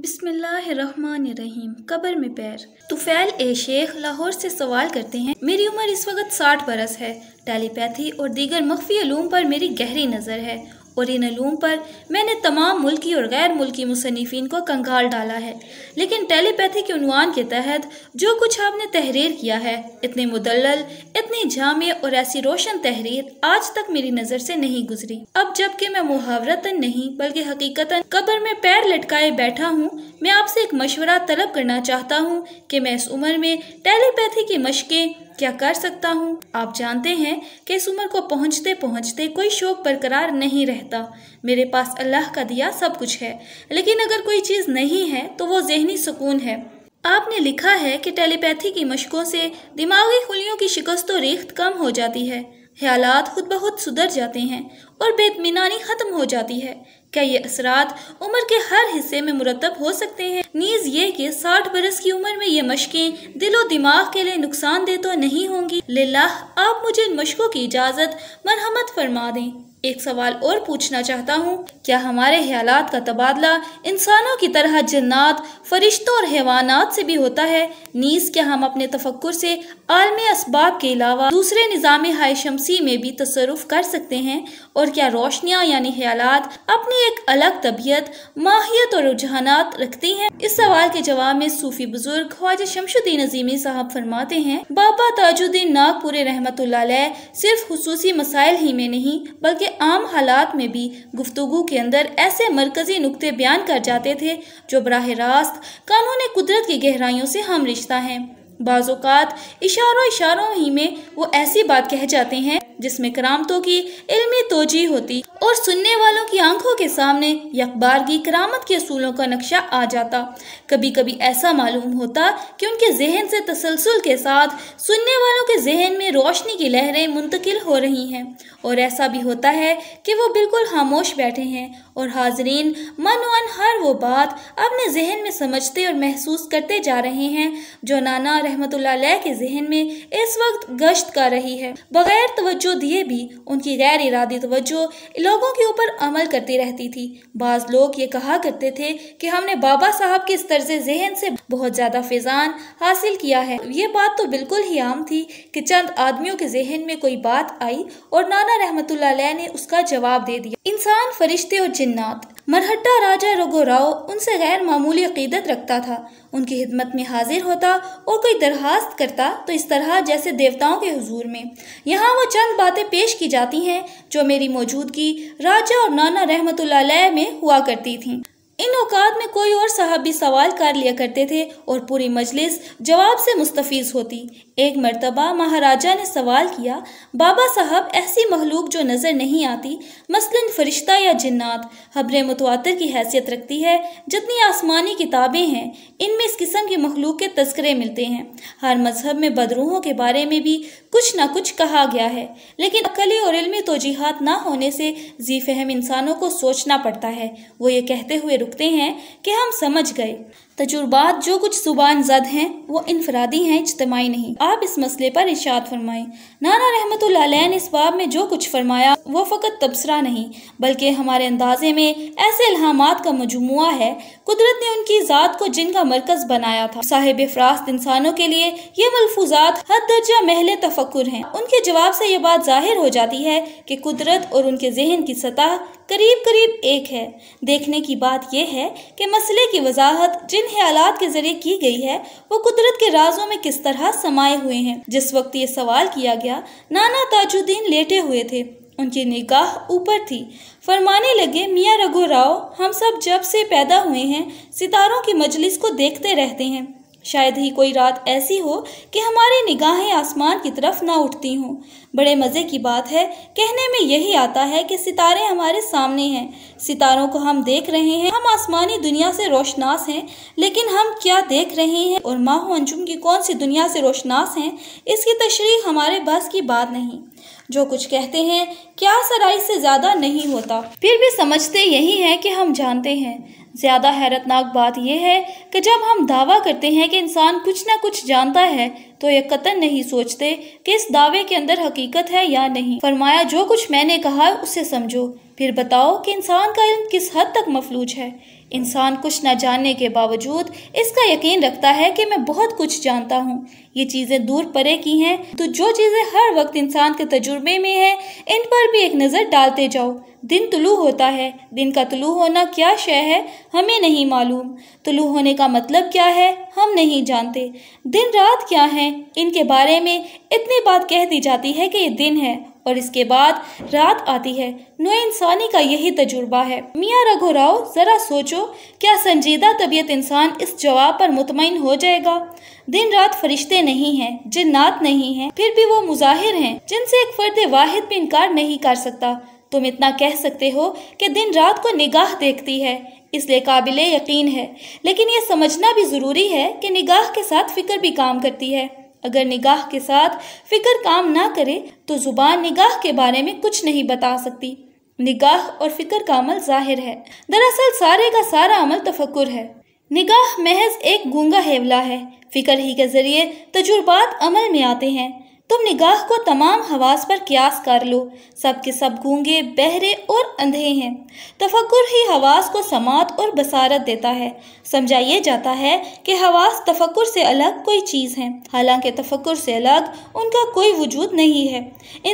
बिस्मिल्लाहिर्रहमानिर्रहीम कब्र में पैर तुफैल तो ए शेख लाहौर से सवाल करते हैं मेरी उम्र इस वक्त साठ बरस है टेलीपैथी और दीगर मख्फी अलूम पर मेरी गहरी नज़र है और इन अलूम पर मैंने तमाम मुल्की और गैर मुल्की मुसनफिन को कंगाल डाला है लेकिन टेलीपैथी के उनवान के तहत जो कुछ आपने तहरीर किया है इतने मुदल इतनी जाम और ऐसी रोशन तहरीर आज तक मेरी नज़र से नहीं गुजरी अब जबकि मैं मुहावरतन नहीं बल्कि हकीकतन कब्र में पैर लटकाए बैठा हूँ मैं आपसे एक मशवरा तलब करना चाहता हूँ कि मैं इस उम्र में टेलीपैथी की मशक़ें क्या कर सकता हूँ आप जानते हैं कि इस उम्र को पहुँचते पहुँचते कोई शौक बरकरार नहीं रहता मेरे पास अल्लाह का दिया सब कुछ है लेकिन अगर कोई चीज़ नहीं है तो वो जहनी सुकून है आपने लिखा है कि टेलीपैथी की मशकों से दिमागी खुलियों की शिकस्त व रेख्त कम हो जाती है ख्यालात खुद बहुत सुधर जाते हैं और बेतमीनानी ख़त्म हो जाती है क्या ये असरात उम्र के हर हिस्से में मुरतब हो सकते हैं नीज ये कि साठ बरस की उम्र में ये मशकें दिलो दिमाग के लिए नुकसान दे तो नहीं होंगी लिल्लाह आप मुझे इन मशकों की इजाज़त मरहमत फरमा दें एक सवाल और पूछना चाहता हूँ क्या हमारे ख्यालात का तबादला इंसानों की तरह जन्नात फरिश्तों और हैवानात से भी होता है नीस क्या हम अपने तफक्र से आलमी इसबाब के अलावा दूसरे निज़ाम हाय शमसी में भी तसरुफ कर सकते हैं और क्या रोशनियाँ यानी ख्यालात अपनी एक अलग तबीयत माहियत और रुझान रखती हैं इस सवाल के जवाब में सूफी बुजुर्ग ख्वाजा शमशुद्दीन अजीमी साहब फरमाते हैं बाबा ताजुद्दीन नागपुर रहमत सिर्फ खसूसी मसाइल ही में नहीं बल्कि आम हालात में भी गुफ्तु के अंदर ऐसे मरकज़ी नुकते बयान कर जाते थे जो बरह रास्त कानून कुदरत की गहराइयों से हम रिश्ता हैं बाज़ात इशारों इशारों ही में वो ऐसी बात कह जाते हैं जिसमें करामतों की इल्मी तोजी होती और सुनने वालों की आंखों के सामने यकबार की करामत के असूलों का नक्शा आ जाता कभी कभी ऐसा मालूम होता कि उनके जहन से तसलसल के साथ सुनने वालों के जहन में रोशनी की लहरें मुंतकिल हो रही हैं और ऐसा भी होता है कि वो बिल्कुल खामोश बैठे हैं और हाजरीन मन वन हर वो बात अपने जहन में समझते और महसूस करते जा रहे हैं जो नाना रहमतुल्लाह के जहन में इस वक्त गश्त कर रही है बगैर तवज्जो दिए भी उनकी गैर इरादी तवज्जो लोगों के ऊपर अमल करती रहती थी बाज़ लोग ये कहा करते थे कि हमने बाबा साहब के इस तर्ज जहन से बहुत ज़्यादा फिजान हासिल किया है ये बात तो बिल्कुल ही आम थी कि चंद आदमियों के जहन में कोई बात आई और नाना रहमतुल्लाह ने उसका जवाब दे दिया इंसान फरिश्ते और जिन्नात मरहट्टा राजा राव उनसे गैर मामूली अकीदत रखता था उनकी खिदमत में हाजिर होता और कोई दरहास्त करता तो इस तरह जैसे देवताओं के हजूर में यहाँ वो चंद बातें पेश की जाती हैं जो मेरी मौजूदगी राजा और नाना रहमत में हुआ करती थी इन औकात में कोई और साहब भी सवाल कर लिया करते थे और पूरी मजलिस जवाब से मुस्तफ़ होती एक मरतबा महाराजा ने सवाल किया बाबा साहब ऐसी महलूक जो नज़र नहीं आती मसलन फरिश्ता या जन्नात हब्र मतवातर की हैसियत रखती है जितनी आसमानी किताबें हैं इनमें इस किस्म की मखलूक के तस्करे मिलते हैं हर मजहब में बदरूहों के बारे में भी कुछ ना कुछ कहा गया है लेकिन अकली और इलमी तोजीहत ना होने से जी फहम इंसानों को सोचना पड़ता है वो ये कहते हुए लिखते हैं कि हम समझ गए तजुर्बात जो कुछ जुबान जद हैं वो इनफरादी हैं इजतमाही नहीं आप इस मसले पर इशाद फरमाएं नाना रहमत इस बाब में जो कुछ फरमाया वो फ़कत तबसरा नहीं बल्कि हमारे अंदाजे में ऐसे इल्हामात का मजमु है कुदरत ने उनकी ज़ात को जिनका मरकज़ बनाया था साहिब फरास्त इंसानों के लिए ये मलफूजात हद दर्जा महल तफक् हैं उनके जवाब से ये बात जाहिर हो जाती है कि कुदरत और उनके जहन की सतह करीब करीब एक है देखने की बात यह है कि मसले की वजाहत जिन ख्यालात के जरिए की गई है वो कुदरत के राजों में किस तरह समाये हुए हैं जिस वक्त ये सवाल किया गया नाना ताजुद्दीन लेटे हुए थे उनकी निगाह ऊपर थी फरमाने लगे मियाँ रघु राव हम सब जब से पैदा हुए हैं सितारों की मजलिस को देखते रहते हैं शायद ही कोई रात ऐसी हो कि हमारी निगाहें आसमान की तरफ ना उठती हों बड़े मज़े की बात है कहने में यही आता है कि सितारे हमारे सामने हैं सितारों को हम देख रहे हैं हम आसमानी दुनिया से रोशनास हैं लेकिन हम क्या देख रहे हैं और माह अंजुम की कौन सी दुनिया से रोशनास हैं इसकी तशरी हमारे बस की बात नहीं जो कुछ कहते हैं क्या सराई से ज़्यादा नहीं होता फिर भी समझते यही है कि हम जानते हैं ज़्यादा हैरतनाक बात यह है कि जब हम दावा करते हैं कि इंसान कुछ ना कुछ जानता है तो ये कतन नहीं सोचते कि इस दावे के अंदर हकीकत है या नहीं फरमाया जो कुछ मैंने कहा उसे समझो फिर बताओ कि इंसान का इल्म किस हद तक मफलूज है इंसान कुछ ना जानने के बावजूद इसका यकीन रखता है कि मैं बहुत कुछ जानता हूँ ये चीज़ें दूर परे की हैं तो जो चीज़ें हर वक्त इंसान के तजुर्बे में हैं इन पर भी एक नज़र डालते जाओ दिन तुलु होता है दिन का तुलु होना क्या शय है हमें नहीं मालूम तुलु होने का मतलब क्या है हम नहीं जानते दिन रात क्या हैं इनके बारे में इतनी बात कह दी जाती है कि ये दिन है और इसके बाद रात आती है नो इंसानी का यही तजुर्बा है मियाँ रघु राव ज़रा सोचो क्या संजीदा तबीयत इंसान इस जवाब पर मुतमिन हो जाएगा दिन रात फरिश्ते नहीं हैं जिन्नात नहीं हैं फिर भी वो मुजाहिर हैं जिनसे एक फर्द वाहिद भी इनकार नहीं कर सकता तुम इतना कह सकते हो कि दिन रात को निगाह देखती है इसलिए काबिल यकीन है लेकिन ये समझना भी ज़रूरी है कि निगाह के साथ फ़िक्र भी काम करती है अगर निगाह के साथ फिक्र काम ना करे तो ज़ुबान निगाह के बारे में कुछ नहीं बता सकती निगाह और फिक्र का अमल जाहिर है दरअसल सारे का सारा अमल तफक्र है निगाह महज एक गूंगा हेवला है फिक्र ही के ज़रिए तजुर्बात अमल में आते हैं तुम निगाह को तमाम हवास पर क्यास कर लो सब के सब गूंगे बहरे और अंधे हैं तफक्र ही हवास को समात और बसारत देता है समझा यह जाता है कि हवास तफक्र से अलग कोई चीज़ है हालांकि तफक्र से अलग उनका कोई वजूद नहीं है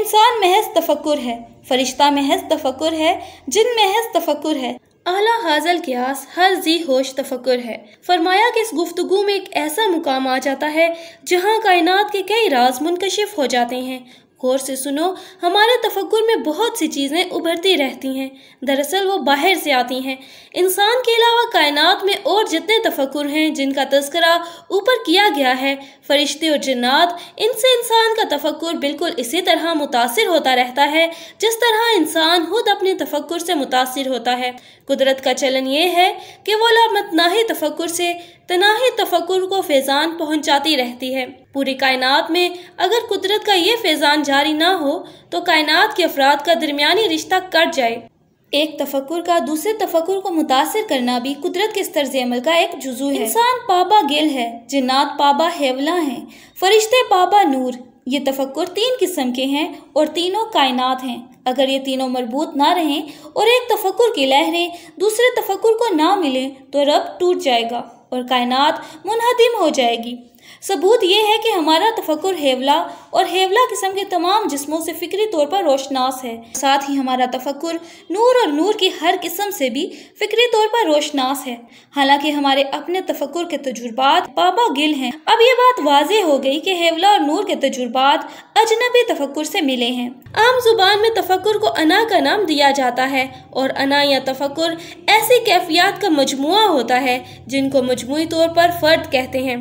इंसान महज तफक्र है फरिश्ता महज तफक्र है जिन महज तफक्र है अला हाजल क्यास हर जी होश तफक्र है फरमाया कि इस गुफ्तु में एक ऐसा मुकाम आ जाता है जहाँ कायनात के कई राज मुनकशिफ हो जाते हैं गौर से सुनो हमारे तफक्र में बहुत सी चीज़ें उभरती रहती हैं दरअसल वो बाहर से आती हैं इंसान के अलावा कायनात में और जितने तफक्र हैं जिनका तस्करा ऊपर किया गया है फरिश्ते और जन्ात इनसे इंसान का तफक्र बिल्कुल इसी तरह मुतासर होता रहता है जिस तरह इंसान खुद अपने तफक्र से मुतासर होता है कुदरत का चलन ये है कि वो लामतनाही तफक्र से तनाही तफक्र को फैज़ान पहुँचाती रहती है पूरी कायनात में अगर कुदरत का ये फैज़ान जारी ना हो तो कायनात के अफराद का दरमियानी रिश्ता कट जाए एक तफक्र का दूसरे तफक्र को मुतासर करना भी कुदरत के तर्ज अमल का एक जुजू है इंसान पाबा गेल है जन्नात पाबा हेवला हैं फरिश्ते पाबा नूर ये तफक्र तीन किस्म के हैं और तीनों कायनात हैं अगर ये तीनों मरबूत ना रहें और एक तफक्र की लहरें दूसरे तफक्र को ना मिलें तो रब टूट जाएगा और कायनात मुनहदिम हो जाएगी सबूत यह है कि हमारा तफक्र हेवला और हेवला किस्म के तमाम जिस्मों से फ़िक्री तौर पर रोशनास है साथ ही हमारा तफक्र नूर और नूर की हर किस्म से भी फ़िक्री तौर पर रोशनास है हालांकि हमारे अपने तफक्र के तजुर्बात पापा गिल हैं अब ये बात वाज हो गई कि हेवला और नूर के तजुर्बात अजनबी तफक्र से मिले हैं आम जुबान में तफक्र को अना का नाम दिया जाता है और अना या तफक्र ऐसी कैफियात का मजमु होता है जिनको मजमू तौर पर फ़र्द कहते हैं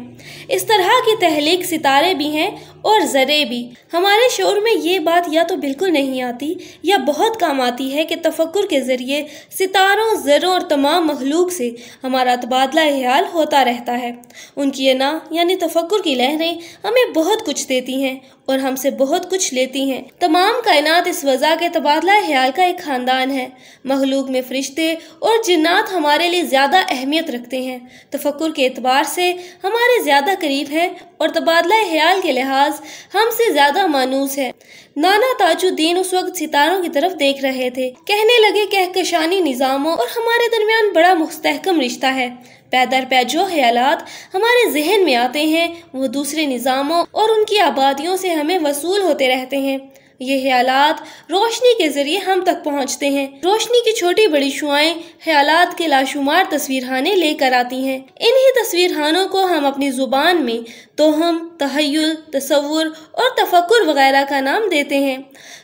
इस तरह की तहलीक सितारे भी हैं और ज़रे भी हमारे शोर में ये बात या तो बिल्कुल नहीं आती या बहुत काम आती है कि तफक्र के ज़रिए सितारों ज़रों और तमाम मखलूक से हमारा तबादला ख्याल होता रहता है उनकी अना यानी तफक्र की लहरें हमें बहुत कुछ देती हैं और हमसे बहुत कुछ लेती हैं तमाम कायनात इस वजह के तबादला ख्याल का एक ख़ानदान है मखलूक में फरिश्ते और जिन्नात हमारे लिए ज़्यादा अहमियत रखते हैं तफक्र के एतबार से हमारे ज़्यादा करीब हैं और तबादला ख्याल के लिहाज हमसे ज़्यादा मानूस है नाना ताजुद्दीन उस वक्त सितारों की तरफ देख रहे थे कहने लगे कहकशानी निज़ामों और हमारे दरमियान बड़ा मुस्तकम रिश्ता है पैदर पै जो ख्याल हमारे जहन में आते हैं वो दूसरे निज़ामों और उनकी आबादियों से हमें वसूल होते रहते हैं ये ख्यालात रोशनी के जरिए हम तक पहुँचते हैं रोशनी की छोटी बड़ी शुआएं ख्यालात के लाशुमार तस्वीरहाने लेकर आती हैं इन्हीं तस्वीरहानों को हम अपनी ज़ुबान में तोहम तहयल तस्वुर और तफक्र वगैरह का नाम देते हैं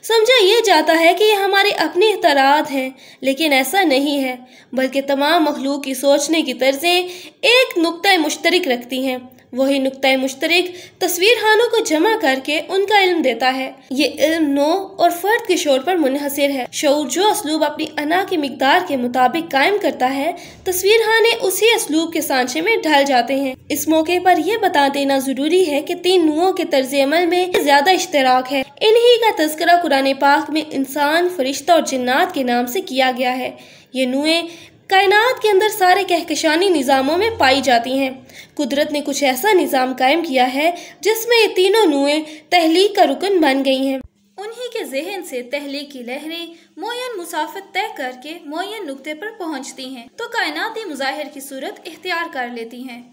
समझा यह जाता है कि ये हमारे अपने अतराद हैं लेकिन ऐसा नहीं है बल्कि तमाम मखलूक की सोचने की तर्जें एक नुक़ मुश्तरक रखती हैं वही नुकतः मुश्तरक तस्वीर खानों को जमा करके उनका इल्म देता है ये इल्म नो और फर्द के शोर पर मुनहसर है शोर जो असलूब अपनी अना की मकदार के मुताबिक कायम करता है तस्वीर खाने उसी असलूब के सांचे में ढल जाते हैं इस मौके पर यह बता देना जरूरी है की तीन नुओं के तर्ज अमल में ज्यादा इश्तराक है इन्ही का तस्करा कुरान पाक में इंसान फरिश्ता और जन्नात के नाम से किया गया है ये नुए कायनात के अंदर सारे कहकशानी निज़ामों में पाई जाती हैं कुदरत ने कुछ ऐसा निज़ाम कायम किया है जिसमें ये तीनों नुएँ तहलीक का रुकन बन गई हैं उन्हीं के जहन से तहलीक की लहरें मोयन मुसाफत तय करके मोयन नुक्ते पर पहुंचती हैं तो कायनाती मुजाहिर की सूरत इख्तियार कर लेती हैं